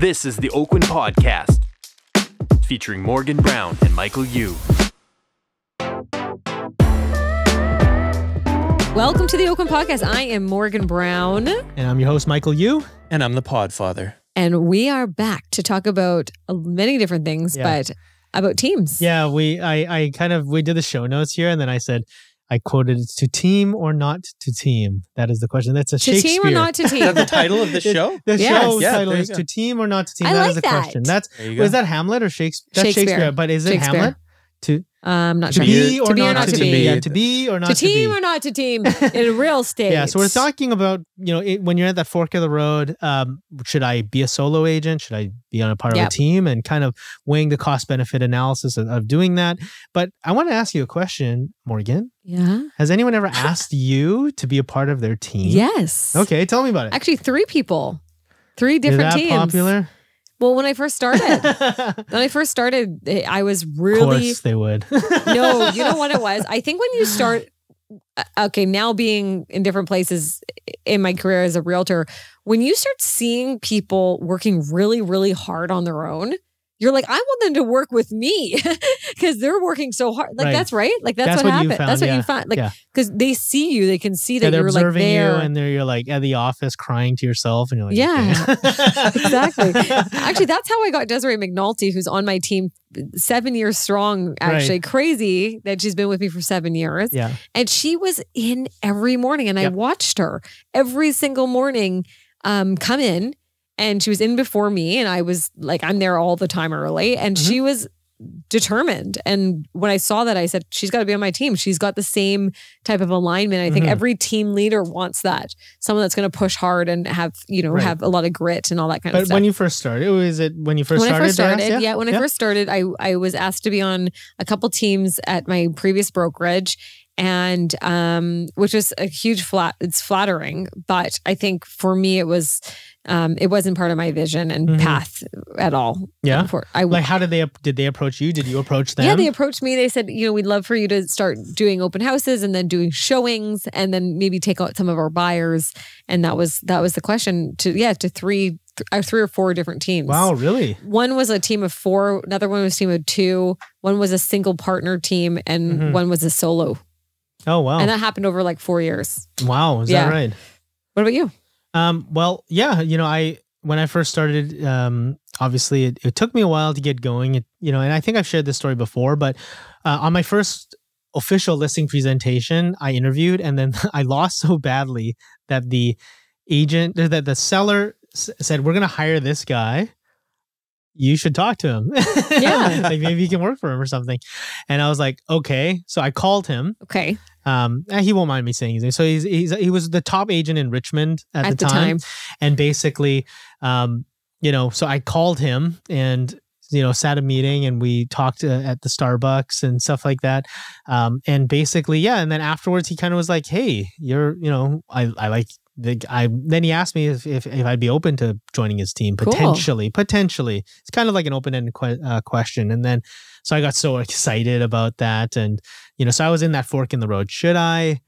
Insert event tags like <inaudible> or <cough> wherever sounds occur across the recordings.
This is the Oakland Podcast, featuring Morgan Brown and Michael Yu. Welcome to the Oakland Podcast. I am Morgan Brown. And I'm your host, Michael Yu. And I'm the Podfather. And we are back to talk about many different things, yeah. but about teams. Yeah, we I, I kind of we did the show notes here and then I said I quoted it's to team or not to team. That is the question. That's a to Shakespeare. team or not to <laughs> team. Is that the title of the <laughs> show? the, the yes. show yeah, title is go. to team or not to team. I that like is the that. question. That's was that Hamlet or Shakespeare? That's Shakespeare. Shakespeare but is it Hamlet? To I'm um, not to sure. Be to or be or not to be. be. Yeah, to be or not to, to team be. or not to team in real estate. <laughs> yeah, so we're talking about you know it, when you're at that fork of the road, um, should I be a solo agent? Should I be on a part yep. of a team? And kind of weighing the cost benefit analysis of, of doing that. But I want to ask you a question, Morgan. Yeah. Has anyone ever asked you to be a part of their team? Yes. Okay, tell me about it. Actually, three people, three different Is that teams. Popular. Well, when I first started, <laughs> when I first started, eh, I was really. Of course, they would. no, you know <laughs> what it was. I think when you start, uh, okay, now being in different places in my career as a realtor, when you start seeing people working really, really hard on their own, you're like, I want them to work with me because <laughs> they're working so hard. Like right. that's right. Like that's, that's what, what, happened. that's what yeah. you find. Like because yeah. they see you, they can see that yeah, you're like there, you and there you're like at the office crying to yourself, and you're like, yeah, <laughs> exactly. <laughs> Actually, that's how I got Desiree McNulty, who's on my team seven years strong, actually right. crazy that she's been with me for seven years. Yeah. And she was in every morning and yep. I watched her every single morning um, come in and she was in before me and I was like I'm there all the time early and mm -hmm. she mm-hmm. was determined and when I saw that I said she's got to be on my team. She's got the same type of alignment. I mm -hmm. think mm-hmm. every team leader wants that. Someone that's going to push hard and have, you know, right. have a lot of grit and all that kind but of stuff. But when you first started, was it when you first when started? I first started yeah. yeah. when yeah. I first started, I I was asked to be on a couple teams at my previous brokerage and um, which is a huge flat. It's flattering, but I think for me it was um, it wasn't part of my vision and mm -hmm. path at all. Yeah, for, I, like how did they did they approach you? Did you approach them? Yeah, they approached me. They said, you know, we'd love for you to start doing open houses and then doing showings and then maybe take out some of our buyers. And that was that was the question to yeah to three uh, three or four different teams. Wow, really? One was a team of four, another one was team of two, one was a single partner team, and mm -hmm. one was a solo Oh wow! And that happened over like four years. Wow, is yeah. that right? What about you? Um, well, yeah, you know, I when I first started, um, obviously it, it took me a while to get going. It, you know, and I think I've shared this story before, but uh, on my first official listing presentation, I interviewed, and then <laughs> I lost so badly that the agent that the seller said, "We're going to hire this guy." you should talk to him. Yeah. <laughs> like maybe you can work for him or something. And I was like, okay. So I called him. Okay. Um, eh, he won't mind me saying his name. So he's, he's he was the top agent in Richmond at, at the, the time. time, and basically, um, you know, so I called him and you know sat a meeting and we talked uh, at the starbucks and stuff like that um, and basically yeah and then afterwards he kind of was like hey you're you know i, I like the, I then he asked me if, if, if I'd be open to joining his team potentially. Cool. Potentially, it's kind of like an open ended que uh, question. And then so I got so excited about that, and you know, so I was in that fork in the road. Should I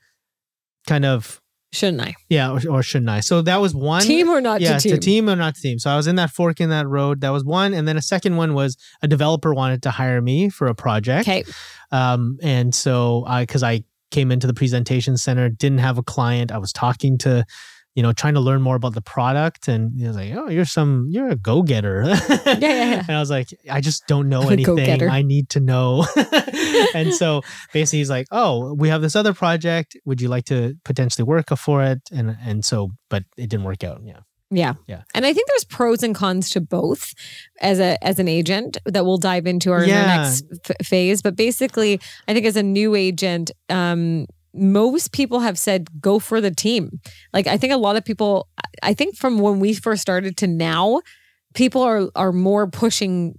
kind of? Shouldn't I? Yeah, or, or shouldn't I? So that was one team or not? Yeah, to team. to team or not to team. So I was in that fork in that road. That was one, and then a second one was a developer wanted to hire me for a project. Okay. Um, and so I because I came into the presentation center, didn't have a client. I was talking to, you know, trying to learn more about the product. And he was like, Oh, you're some, you're a go getter. <laughs> yeah, yeah, yeah, And I was like, I just don't know <laughs> anything. I need to know. <laughs> and so basically he's like, Oh, we have this other project. Would you like to potentially work for it? And, and so, but it didn't work out. Yeah. Yeah. Yeah. And I think there's pros and cons to both as a as an agent that we'll dive into our, yeah. next phase, but basically I think as a new agent um most people have said go for the team. Like I think a lot of people I think from when we first started to now people are are more pushing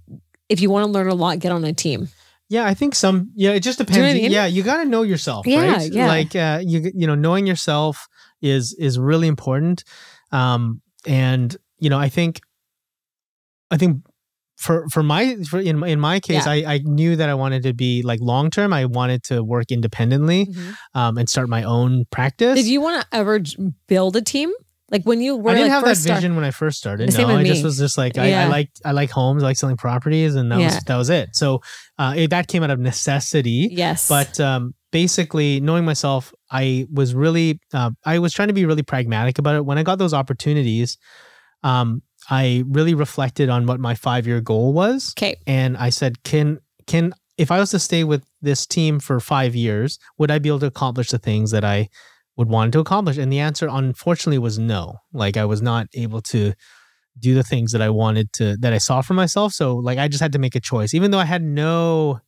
if you want to learn a lot get on a team. Yeah, I think some yeah, it just depends. You know I mean? Yeah, you got to know yourself, yeah, right? Yeah. Like uh, you you know knowing yourself is is really important. Um and you know, I think, I think for for my for in in my case, yeah. I I knew that I wanted to be like long term. I wanted to work independently, mm -hmm. um, and start my own practice. Did you want to ever build a team? Like when you were, I didn't like, have that vision when I first started. The no, I me. just was just like I, I like I like homes, I like selling properties, and that yeah. was that was it. So uh, it, that came out of necessity. Yes, but um, basically knowing myself, I was really, uh, I was trying to be really pragmatic about it. When I got those opportunities, um, I really reflected on what my five year goal was. Okay. And I said, can, can, if I was to stay with this team for five years, would I be able to accomplish the things that I would want to accomplish? And the answer, unfortunately, was no. Like I was not able to do the things that I wanted to, that I saw for myself. So like I just had to make a choice, even though I had no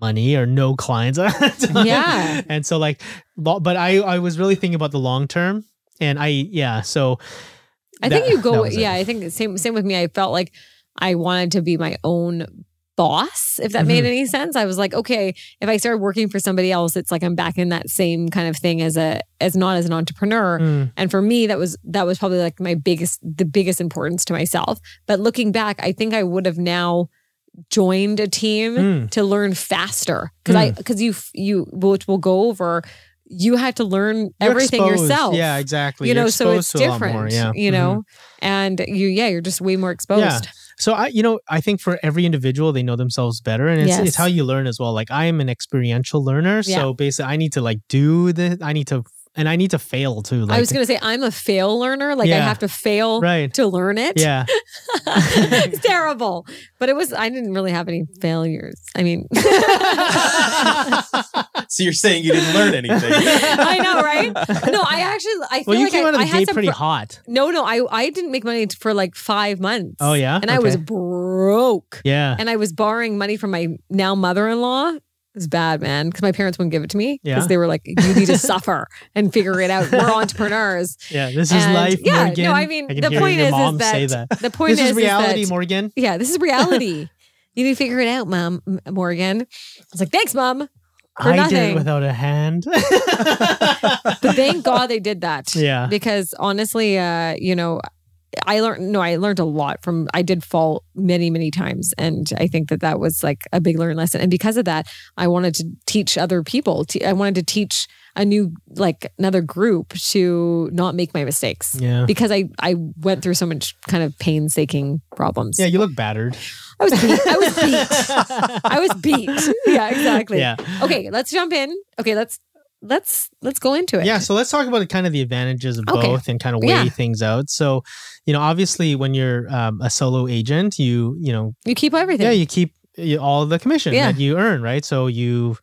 money or no clients. <laughs> yeah. And so like, but I, I was really thinking about the long term and I, yeah. So I that, think you go, <laughs> yeah, it. I think same, same with me. I felt like I wanted to be my own boss, if that mm-hmm. made any sense. I was like, okay, if I start working for somebody else, it's like I'm back in that same kind of thing as a as not as an entrepreneur. Mm. And for me, that was that was probably like my biggest the biggest importance to myself. But looking back, I think I would have now joined a team mm. to learn faster because mm. I because hmm. you you which we'll go over you had to learn you're everything exposed. yourself. Yeah, exactly. You know, so it's different. More, yeah. You know, mm -hmm. and you yeah, you're just way more exposed. Yeah. So I, you know, I think for every individual, they know themselves better, and it's, yes. it's how you learn as well. Like I am an experiential learner, yeah. so basically, I need to like do the, I need to and I need to fail too. Like, I was gonna say I'm a fail learner. Like yeah, I have to fail right. to learn it. Yeah, <laughs> it's terrible. But it was I didn't really have any failures. I mean, <laughs> <laughs> so you're saying you didn't learn anything? I know, right? No, I actually I feel well, you like came I, out of the I gate pretty hot. No, no, I I didn't make money for like five months. Oh yeah, and okay. I was broke. Yeah, and I was borrowing money from my now mother-in-law it's bad, man, because my parents wouldn't give it to me because yeah. they were like, "You need to suffer and figure it out. We're entrepreneurs." <laughs> Yeah, this is and life. Yeah, Morgan. no, I mean I the point is, is that, that, the point this is, is reality, is that, Morgan. Yeah, this is reality. you need to figure it out, Mom Morgan. I was like, "Thanks, Mom." I nothing. did it without a hand. but thank <laughs> God they did that. Yeah. Because honestly, uh, you know, I learned, no, I learned a lot from, I did fall many, many times. And I think that that was like a big learn lesson. And because of that, I wanted to teach other people. I wanted to teach a new, like another group to not make my mistakes. Yeah. Because I, I went through so much kind of painstaking problems. Yeah. You look battered. I was beat. I was beat. <laughs> I was beat. Yeah, exactly. Yeah. Okay, let's jump in. Okay, let's let's let's go into it. Yeah, so let's talk about kind of the advantages of okay. both and kind of weigh yeah. things out. So, you know, obviously when you're um, a solo agent, you you know you keep everything. Yeah, you keep all the commission yeah. that you earn, right? So you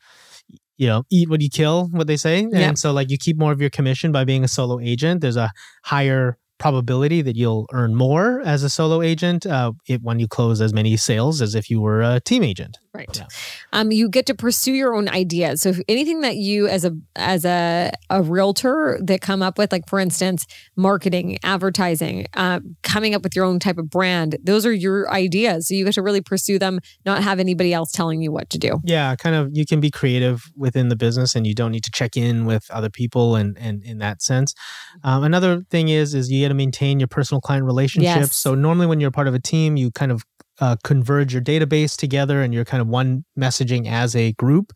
you know eat what you kill, what they say, and so like you keep more of your commission by being a solo agent. There's a higher probability that you'll earn more as a solo agent uh, it, when you close as many sales as if you were a team agent. Right. Yeah. Um, you get to pursue your own ideas. So anything that you as a as a, a realtor that come up with, like for instance, marketing, advertising, uh, coming up with your own type of brand, those are your ideas. So you get to really pursue them, not have anybody else telling you what to do. Yeah, kind of. You can be creative within the business, and you don't need to check in with other people. And and in that sense, mm-hmm. um, another thing is is you get to maintain your personal client relationships. Yes. So normally when you're part of a team, you kind of uh, converge your database together and you're kind of one messaging as a group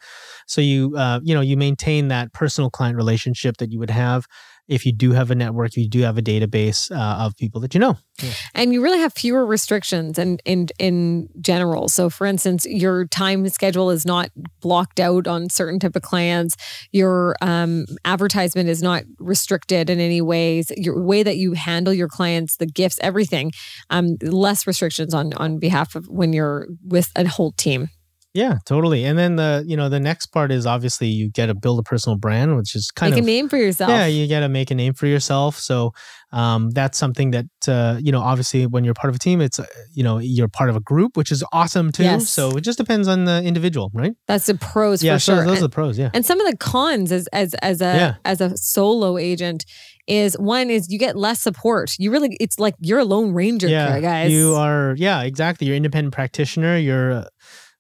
so you uh, you know you maintain that personal client relationship that you would have if you do have a network, you do have a database uh, of people that you know. Yeah. And you really have fewer restrictions and in, in general. So for instance, your time schedule is not blocked out on certain type of clients. Your um, advertisement is not restricted in any ways. Your way that you handle your clients, the gifts, everything, um, less restrictions on on behalf of when you're with a whole team. Yeah, totally. And then the you know the next part is obviously you get to build a personal brand, which is kind make of make a name for yourself. Yeah, you got to make a name for yourself. So um, that's something that uh, you know obviously when you're part of a team, it's uh, you know you're part of a group, which is awesome too. Yes. So it just depends on the individual, right? That's the pros. Yeah, for sure. Those and, are the pros. Yeah, and some of the cons as as as a yeah. as a solo agent is one is you get less support. You really, it's like you're a lone ranger, yeah, guys. You are, yeah, exactly. You're independent practitioner. You're uh,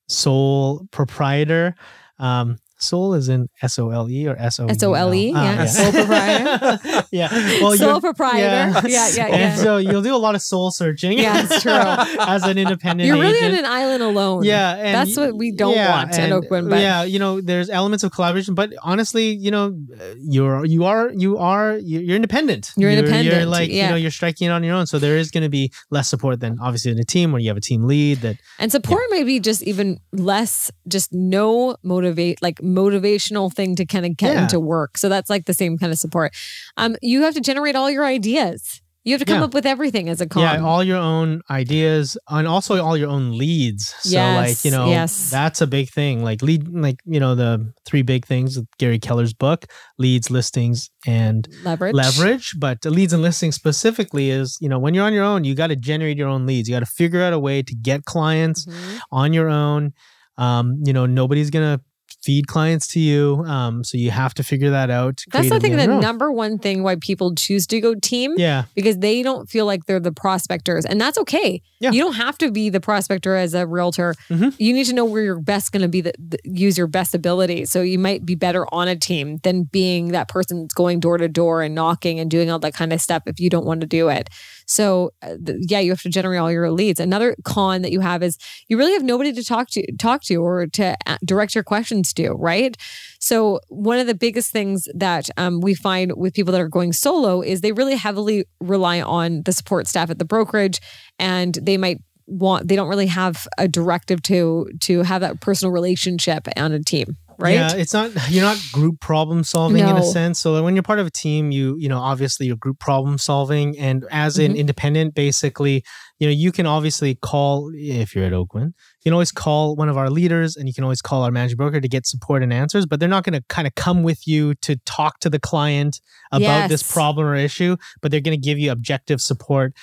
sole proprietor. Um, Sole is in S O L E or S O S O L E. Ah, yeah, sole proprietor. <laughs> yeah, well, sole proprietor. Yeah, yeah, yeah. yeah. so you'll do a lot of soul searching. Yeah, it's true. <laughs> as an independent, you're really agent. on an island alone. Yeah, that's what we don't yeah, want in Oakland. But yeah, you know, there's elements of collaboration, but honestly, you know, uh, you're you are you are you're independent. You're, you're independent. You're like yeah. you know you're striking it on your own, so there is going to be less support than obviously in a team where you have a team lead that and support yeah. may be just even less. Just no motivate like motivational thing to kind of get yeah. into work. So that's like the same kind of support. Um, you have to generate all your ideas. You have to come yeah. up with everything as a con. Yeah, all your own ideas and also all your own leads. So yes, like, you know, yes. that's a big thing. Like lead like, you know, the three big things with Gary Keller's book, leads, listings, and leverage. Leverage. But leads and listings specifically is, you know, when you're on your own, you gotta generate your own leads. You gotta figure out a way to get clients mm -hmm. on your own. Um, you know, nobody's gonna feed clients to you. Um, so you have to figure that out. That's I think the own. number one thing why people choose to go team. Yeah. Because they don't feel like they're the prospectors. And that's okay. Yeah. You don't have to be the prospector as a realtor. Mm-hmm. You need to know where you're best going to be, the, the, use your best ability. So you might be better on a team than being that person that's going door to door and knocking and doing all that kind of stuff if you don't want to do it. So uh, yeah, you have to generate all your leads. Another con that you have is you really have nobody to talk to talk to or to direct your questions to, right? So one of the biggest things that um, we find with people that are going solo is they really heavily rely on the support staff at the brokerage and they might want they don't really have a directive to to have that personal relationship on a team right? Yeah, it's not you're not group problem solving no. in a sense. So when you're part of a team, you you know obviously you're group problem solving, and as mm-hmm. an independent, basically, you know you can obviously call if you're at Oakland, you can always call one of our leaders, and you can always call our managing broker to get support and answers. But they're not going to kind of come with you to talk to the client about yes. this problem or issue, but they're going to give you objective support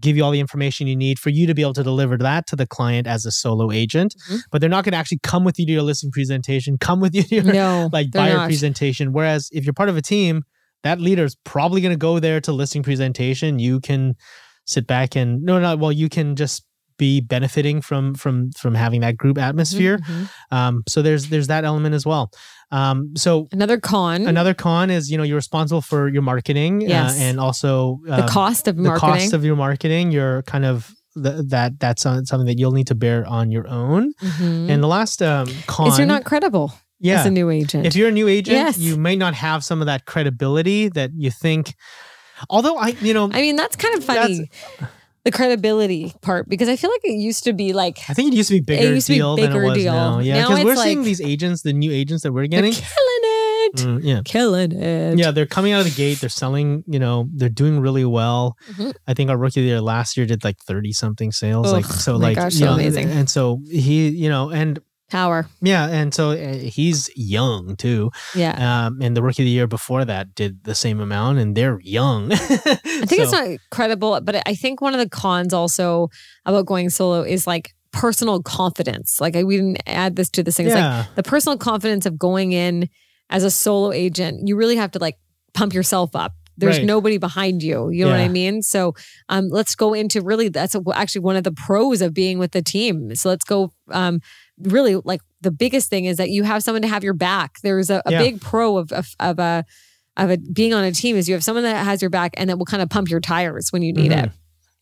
give you all the information you need for you to be able to deliver that to the client as a solo agent. Mm -hmm. But they're not going to actually come with you to your listing presentation, come with you to your no, <laughs> like buyer not. presentation. Whereas if you're part of a team, that leader is probably going to go there to listing presentation. You can sit back and no, no, well, you can just be benefiting from from from having that group mm-hmm, atmosphere. Mm -hmm. um, so there's there's that element as well. Um, so another con, another con is you know you're responsible for your marketing, uh, yes. Uh, and also the um, cost of the marketing. cost of your marketing. You're kind of the, that that's something that you'll need to bear on your own. Mm -hmm. And the last um, con is you're not credible. Yeah, as a new agent. If you're a new agent, yes. you may not have some of that credibility that you think. Although I, you know, I mean that's kind of funny the credibility part because I feel like it used to be like I think it used to be bigger it used to be deal bigger than it was deal. now. Yeah, because we're like, seeing these agents, the new agents that we're getting, killing it, mm, yeah, killing it. Yeah, they're coming out of the gate. They're selling. You know, they're doing really well. Mm-hmm. I think our rookie year last year did like thirty something sales. Ugh, oh, like so, like gosh, so know, amazing. And so he, you know, and power. Yeah, and so eh, he's young too. Yeah, um, and the rookie of the year before that did the same amount, and they're young. <laughs> I think so. it's not credible, but I think one of the cons also about going solo is like personal confidence. Like we didn't add this to the thing. Yeah. Like the personal confidence of going in as a solo agent, you really have to like pump yourself up there's right. nobody behind you. You know yeah. what I mean? So um, let's go into really that's a, actually one of the pros of being with the team. So let's go um, really like the biggest thing is that you have someone to have your back. There's a, a yeah. big pro of, of, of a of a being on a team is you have someone that has your back and that will kind of pump your tires when you need mm-hmm. it.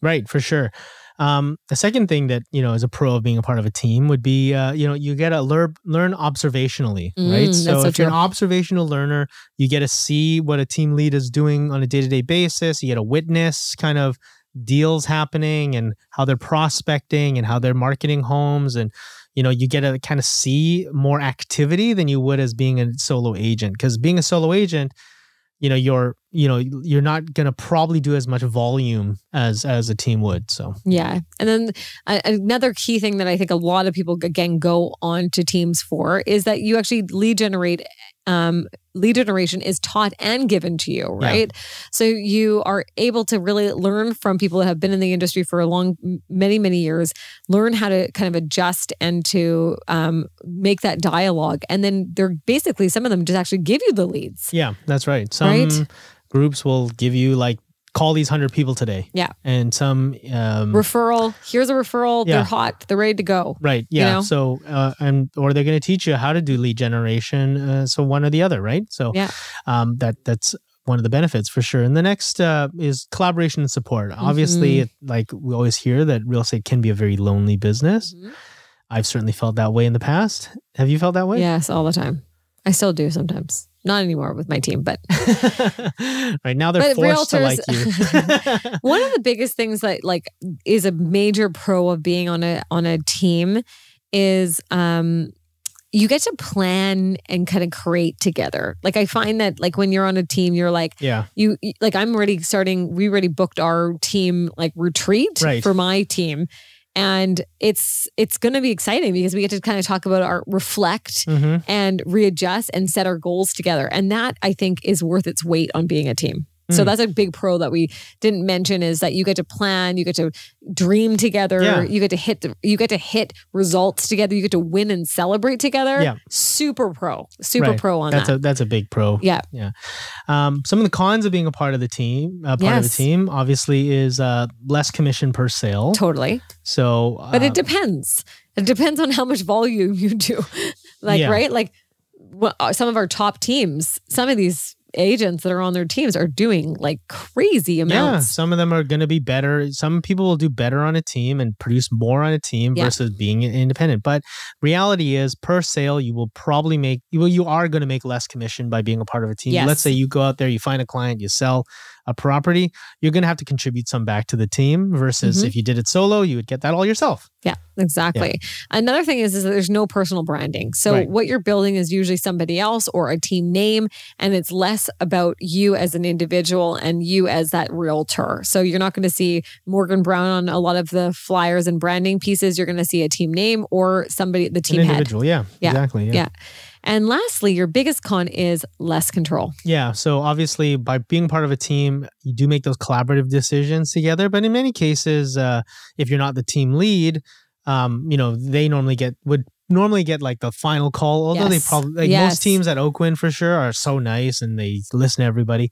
Right, for sure. Um, the second thing that you know as a pro of being a part of a team would be uh, you know you get to learn learn observationally, mm, right? So, so if true. you're an observational learner, you get to see what a team lead is doing on a day to day basis. You get to witness kind of deals happening and how they're prospecting and how they're marketing homes and you know you get to kind of see more activity than you would as being a solo agent because being a solo agent you know you're you know you're not going to probably do as much volume as as a team would so yeah and then uh, another key thing that i think a lot of people again go on to teams for is that you actually lead generate um, lead generation is taught and given to you, right? Yeah. So you are able to really learn from people that have been in the industry for a long, many, many years, learn how to kind of adjust and to um, make that dialogue. And then they're basically, some of them just actually give you the leads. Yeah, that's right. Some right? groups will give you like call these hundred people today. Yeah. And some um, referral. Here's a referral. Yeah. They're hot. They're ready to go. Right. Yeah. You know? So uh, and or they're going to teach you how to do lead generation. Uh, so one or the other, right? So yeah. Um, that that's one of the benefits for sure. And the next uh, is collaboration and support. Mm-hmm. Obviously, it, like we always hear that real estate can be a very lonely business. Mm-hmm. I've certainly felt that way in the past. Have you felt that way? Yes, all the time. I still do sometimes not anymore with my team, but <laughs> right now they're forced realtors, to like you. <laughs> one of the biggest things that like is a major pro of being on a on a team is um you get to plan and kind of create together. Like I find that like when you're on a team, you're like, yeah, you like I'm already starting. We already booked our team like retreat right. for my team, and it's it's going to be exciting because we get to kind of talk about our reflect mm-hmm. and readjust and set our goals together and that i think is worth its weight on being a team so hmm. that's a big pro that we didn't mention is that you get to plan, you get to dream together, yeah. you get to hit the, you get to hit results together, you get to win and celebrate together. Yeah. Super pro. Super right. pro on that's that. A, that's a big pro. Yeah. Yeah. Um, some of the cons of being a part of the team, a uh, part yes. of the team obviously is uh, less commission per sale. Totally. So uh, But it uh, depends. It depends on how much volume you do. <laughs> like yeah. right? Like well, uh, some of our top teams, some of these agents that are on their teams are doing like crazy amounts. Yeah, some of them are going to be better. Some people will do better on a team and produce more on a team yeah. versus being independent. But reality is, per sale, you will probably make well, you are going to make less commission by being a part of a team. Yes. Let's say you go out there, you find a client, you sell a property, you're going to have to contribute some back to the team versus mm-hmm. if you did it solo, you would get that all yourself. Yeah, exactly. Yeah. Another thing is, is that there's no personal branding. So right. what you're building is usually somebody else or a team name, and it's less about you as an individual and you as that realtor. So you're not going to see Morgan Brown on a lot of the flyers and branding pieces. You're going to see a team name or somebody, the team an individual. Head. Yeah, yeah, exactly. yeah. yeah. And lastly, your biggest con is less control. Yeah. So obviously, by being part of a team, you do make those collaborative decisions together. But in many cases, uh, if you're not the team lead, um, you know they normally get would normally get like the final call. Although yes. they probably like yes. most teams at Oakland for sure are so nice and they listen to everybody,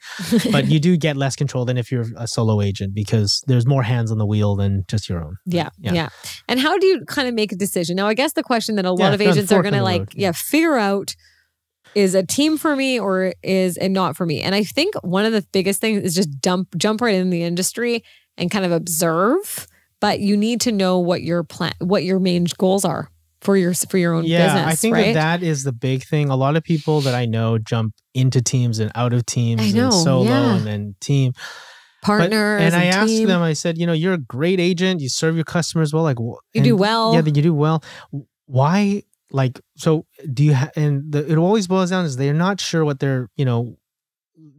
but you do get less control than if you're a solo agent because there's more hands on the wheel than just your own. Yeah, yeah. yeah. And how do you kind of make a decision? Now, I guess the question that a lot yeah, of agents are going to like, road, yeah. yeah, figure out is a team for me or is it not for me? And I think one of the biggest things is just dump jump right in the industry and kind of observe. But you need to know what your plan, what your main goals are for your for your own yeah, business. I think right? that, that is the big thing. A lot of people that I know jump into teams and out of teams know, and solo yeah. and then team partner. And, and I asked them, I said, you know, you're a great agent. You serve your customers well. Like you and, do well. Yeah, you do well. Why? Like so? Do you? Ha- and the, it always boils down is they're not sure what they're you know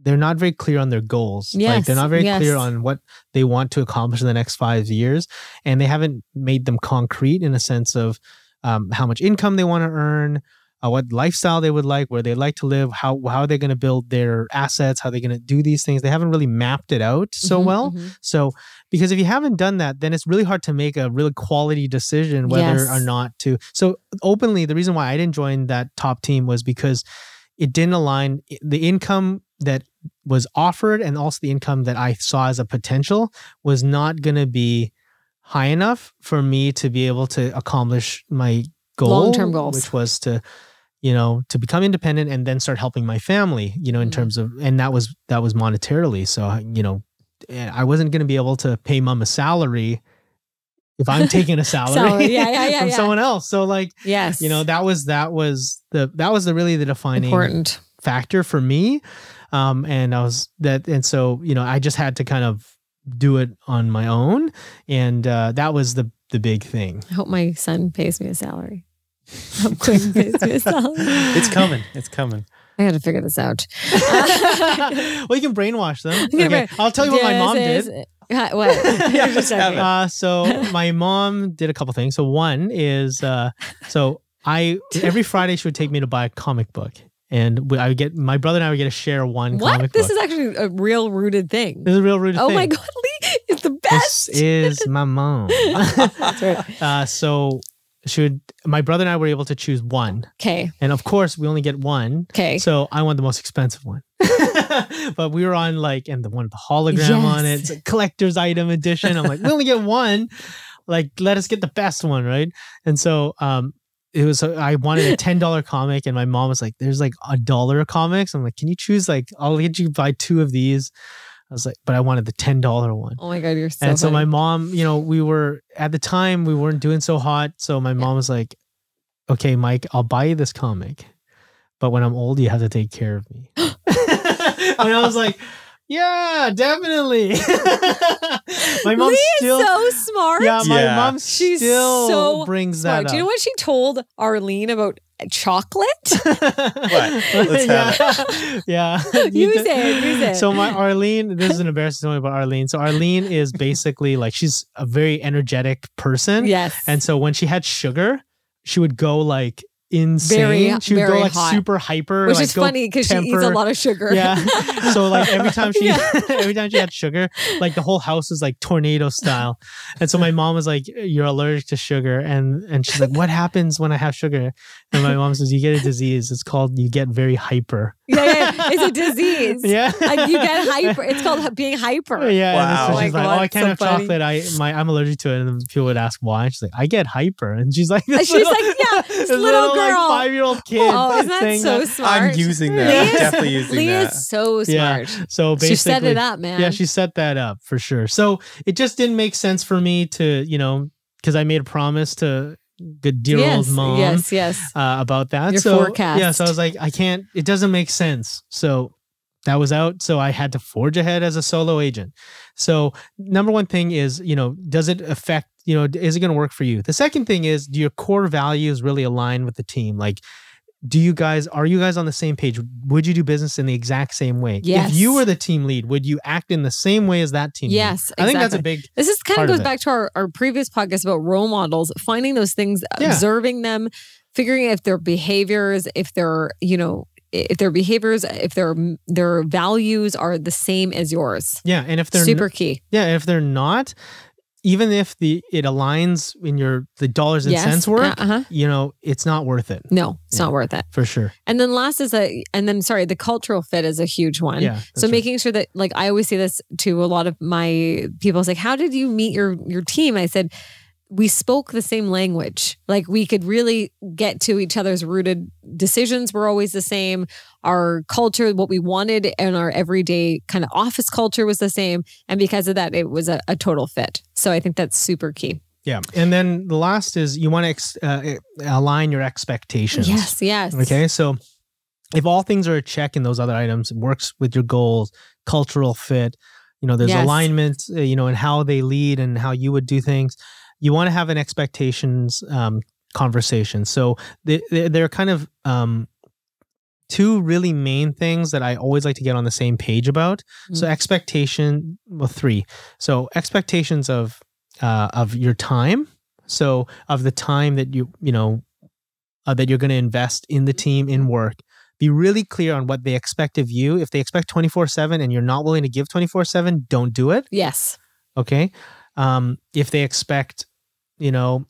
they're not very clear on their goals. Yes, like they're not very yes. clear on what they want to accomplish in the next five years. And they haven't made them concrete in a sense of, um, how much income they want to earn, uh, what lifestyle they would like, where they like to live, how how are they going to build their assets, how they're going to do these things. They haven't really mapped it out so mm-hmm, well. Mm-hmm. So because if you haven't done that, then it's really hard to make a really quality decision whether yes. or not to. So openly, the reason why I didn't join that top team was because it didn't align the income that was offered and also the income that I saw as a potential was not going to be high enough for me to be able to accomplish my goal, long-term goals, which was to, you know, to become independent and then start helping my family, you know, in mm. terms of, and that was, that was monetarily. So, you know, eh, I wasn't going to be able to pay mom a salary if I'm <laughs> taking a salary, salary. Yeah, yeah, yeah, <laughs> from someone else. So like, yes, you know, that was, that was the, that was the really the defining important factor for me. Um, and I was that, and so, you know, I just had to kind of do it on my own. And uh, that was the the big thing. I hope my son pays me a salary. <laughs> it's coming. It's coming. I got to figure this out. <laughs> well, you can brainwash them. <laughs> Okay. Brain I'll tell you what my mom did. What? yeah, uh, so my mom did a couple things. So one is, uh, so I every Friday she would take me to buy a comic book, and we, I would get my brother and I would get to share one. What? this book. is actually a real rooted thing. This is a real rooted. Oh thing. my god, Lee is the best. This is my mom. <laughs> That's right. <laughs> Uh, so she would. My brother and I were able to choose one. Okay. And of course, we only get one. Okay. So I want the most expensive one. <laughs> but we were on like, and the one with the hologram yes. on it, it's a collector's item edition. I'm like, we only get one. Like, let us get the best one, right? And so, um, it was uh, I wanted a ten dollar comic, and my mom was like, "There's like a dollar comics." I'm like, "Can you choose? Like, I'll let you buy two of these." I was like, but I wanted the ten dollar one. Oh my god, you're so. And funny. so my mom, you know, we were at the time we weren't doing so hot, so my mom was like, "Okay, Mike, I'll buy you this comic, but when I'm old, you have to take care of me." <gasps> <laughs> and I was like, yeah, definitely. <laughs> my mom's Lee still so smart. Yeah, my yeah. mom She's still so brings smart. that. Up. Do you know what she told Arlene about chocolate? <laughs> yeah. <laughs> yeah. use it. Use it. So my Arlene, this is an embarrassing story about Arlene. So Arlene is basically like she's a very energetic person. Yes. And so when she had sugar, she would go like insane. Very, she would go like hot. super hyper, which like, is funny because she eats a lot of sugar. Yeah. <laughs> so like every time she yeah. <laughs> every time she had sugar, like the whole house was like tornado style. And so my mom was like, "You're allergic to sugar," and and she's like, "What happens when I have sugar?" And my mom says, "You get a disease. It's called you get very hyper." Yeah, yeah. it's a disease. <laughs> yeah, like you get hyper. It's called being hyper. Yeah, wow. so she's oh like, oh, God, "Oh, I can't so have funny. chocolate. I my I'm allergic to it." And people would ask why. And she's like, "I get hyper," and she's like, <laughs> and "She's little, like, yeah, <laughs> this little, little girl, like, five year old kid." Oh, isn't that so that, smart? I'm using that. Lee is, definitely using Lee that. is so smart. Yeah. So basically, she set it up, man. Yeah, she set that up for sure. So it just didn't make sense for me to, you know, because I made a promise to good dear yes, old mom. Yes, yes. Uh, about that. Your so, forecast. Yeah, so I was like, I can't. It doesn't make sense. So that was out. So I had to forge ahead as a solo agent. So number one thing is, you know, does it affect? You know, is it going to work for you? The second thing is, do your core values really align with the team? Like, do you guys are you guys on the same page? Would you do business in the exact same way? Yes. If you were the team lead, would you act in the same way as that team? Yes. I think that's a big This is kind of goes of back to our, our previous podcast about role models, finding those things, uh, yeah. observing them, figuring if their behaviors, if they're, you know, if their behaviors, if their their values are the same as yours. Yeah, and if they're super key. Yeah, if they're not, even if the it aligns in your the dollars and yes. cents work, uh -huh. you know, it's not worth it. No, it's yeah. not worth it for sure. And then last is a, and then sorry, the cultural fit is a huge one. Yeah, so making sure that like I always say this to a lot of my people. It's like, how did you meet your your team? I said we spoke the same language. Like we could really get to each other's rooted decisions were always the same. Our culture, what we wanted, and our everyday kind of office culture was the same. And because of that, it was a, a total fit. So I think that's super key. Yeah. And then the last is you want to uh, align your expectations. Yes. Yes. Okay. So if all things are a check in those other items, it works with your goals, cultural fit, you know, there's yes. alignment, uh, you know, and how they lead and how you would do things you want to have an expectations um, conversation. So they, they, are kind of um, two really main things that I always like to get on the same page about. Mm -hmm. So expectation, well, three. So expectations of uh, of your time. So of the time that you you know uh, that you're going to invest in the team in work. Be really clear on what they expect of you. If they expect 24 7 and you're not willing to give 24 7, don't do it. Yes. Okay. Um, if they expect, you know,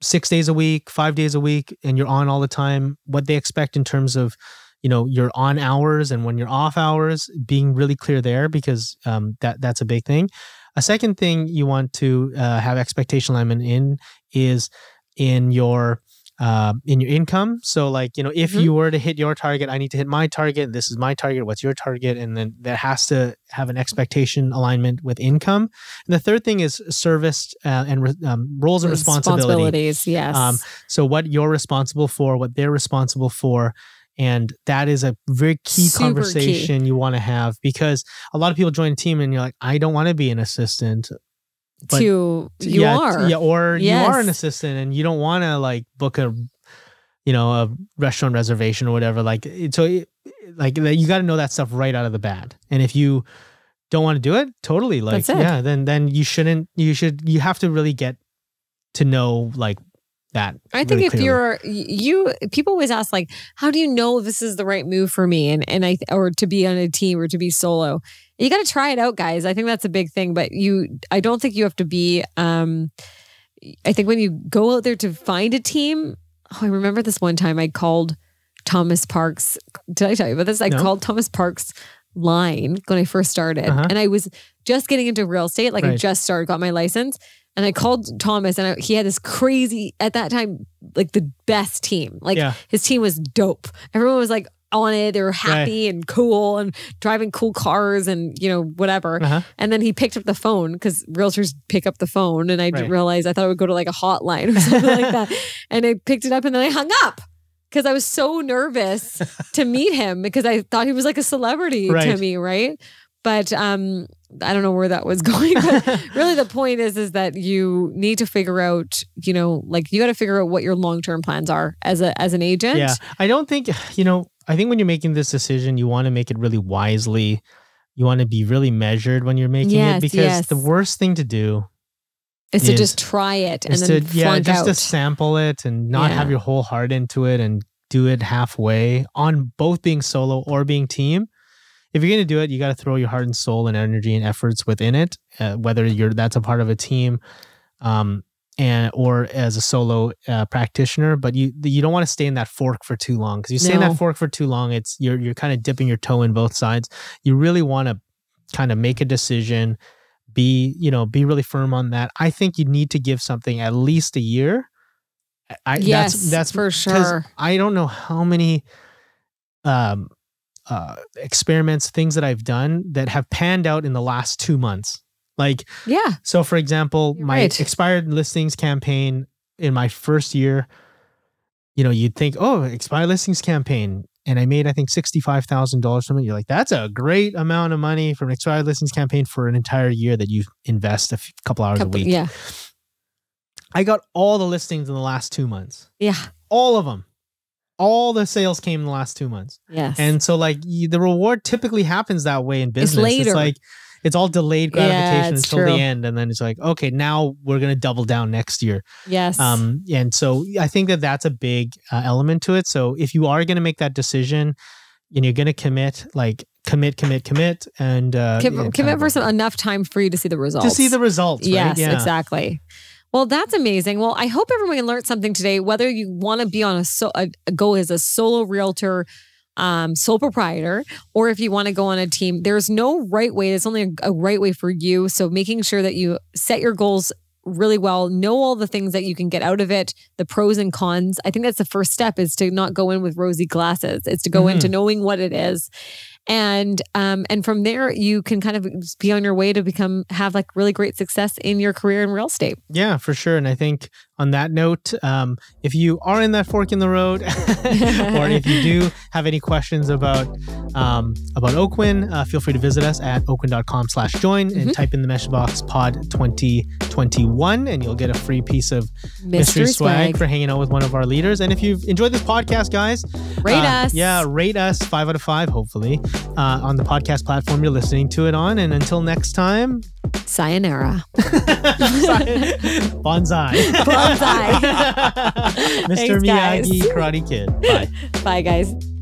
six days a week, five days a week, and you're on all the time, what they expect in terms of, you know, your on hours and when you're off hours, being really clear there because um, that that's a big thing. A second thing you want to uh, have expectation alignment in is in your uh, in your income. So like you know, if mm-hmm. you were to hit your target, I need to hit my target. This is my target. What's your target? And then that has to have an expectation alignment with income. And the third thing is service uh, and re- um, roles and responsibilities. responsibilities yes. Um, so what you're responsible for, what they're responsible for. And that is a very key Super conversation key. you want to have because a lot of people join a team and you're like, I don't want to be an assistant but to you yeah, are yeah or yes. you are an assistant and you don't want to like book a you know a restaurant reservation or whatever like so like you got to know that stuff right out of the bat and if you don't want to do it totally like yeah then then you shouldn't you should you have to really get to know like that. I think if clearly. you're you, people always ask like, how do you know this is the right move for me? And and I or to be on a team or to be solo, you got to try it out, guys. I think that's a big thing. But you, I don't think you have to be. um I think when you go out there to find a team, oh, I remember this one time I called Thomas Parks. Did I tell you about this? I no. called Thomas Parks line when I first started, uh -huh. and I was just getting into real estate. Like right. I just started, got my license, and I called Thomas, and I, he had this crazy at that time, like the best team. Like yeah. his team was dope. Everyone was like on it. They were happy right. and cool and driving cool cars and you know whatever. Uh -huh. And then he picked up the phone because realtors pick up the phone, and I right. didn't realize I thought it would go to like a hotline or <laughs> something like that. <laughs> And I picked it up, and then I hung up because I was so nervous <laughs> to meet him because I thought he was like a celebrity right. to me, right? But um, I don't know where that was <laughs> going. really, the point is is that you need to figure out, you know, like you got to figure out what your long term plans are as a as an agent. Yeah, I don't think you know. I think when you're making this decision, you want to make it really wisely. You want to be really measured when you're making yes, it because yes. the worst thing to do is, is to just try it and then to, yeah, just out. to sample it and not yeah. have your whole heart into it and do it halfway on both being solo or being team if you're going to do it, you got to throw your heart and soul and energy and efforts within it, uh, whether you're that's a part of a team um, and or as a solo uh, practitioner, but you you don't want to stay in that fork for too long cuz you stay no. in that fork for too long, it's you're you're kind of dipping your toe in both sides. You really want to kind of make a decision, be, you know, be really firm on that. I think you need to give something at least a year. I yes, that's that's for sure. I don't know how many um uh, experiments, things that I've done that have panned out in the last two months. Like, yeah. So, for example, You're my right. expired listings campaign in my first year, you know, you'd think, oh, expired listings campaign. And I made, I think, $65,000 from it. You're like, that's a great amount of money from an expired listings campaign for an entire year that you invest a couple hours couple, a week. Yeah. I got all the listings in the last two months. Yeah. All of them all the sales came in the last two months. Yes. And so like the reward typically happens that way in business. It's later. It's like it's all delayed gratification yeah, until true. the end, and then it's like okay, now we're gonna double down next year. Yes. Um. And so I think that that's a big uh, element to it. So if you are gonna make that decision, and you're gonna commit, like commit, commit, commit, and uh, Com- commit for some, enough time for you to see the results. To see the results. Right? Yes. Yeah. Exactly. Well, that's amazing. Well, I hope everyone learned something today. Whether you want to be on a, so, a, go as a solo realtor, um, sole proprietor, or if you want to go on a team, there's no right way. There's only a, a right way for you. So making sure that you set your goals really well, know all the things that you can get out of it, the pros and cons. I think that's the first step is to not go in with rosy glasses. It's to go mm -hmm. into mm-hmm. knowing what it is and um, and from there you can kind of be on your way to become have like really great success in your career in real estate. Yeah, for sure. And I think on that note, um, if you are in that fork in the road, <laughs> or if you do have any questions about um, about Oakwin, uh, feel free to visit us at oakwin.com/join and mm-hmm. type in the message box pod twenty twenty one, and you'll get a free piece of mystery, mystery swag, swag, for hanging out with one of our leaders. And if you've enjoyed this podcast, guys, rate uh, us. Yeah, rate us five out of five, hopefully uh, on the podcast platform you're listening to it on. And until next time, sayonara. <laughs> Bonsai. Bonsai. <laughs> Mr. Thanks, Miyagi, guys. Karate Kid. Bye. Bye, guys.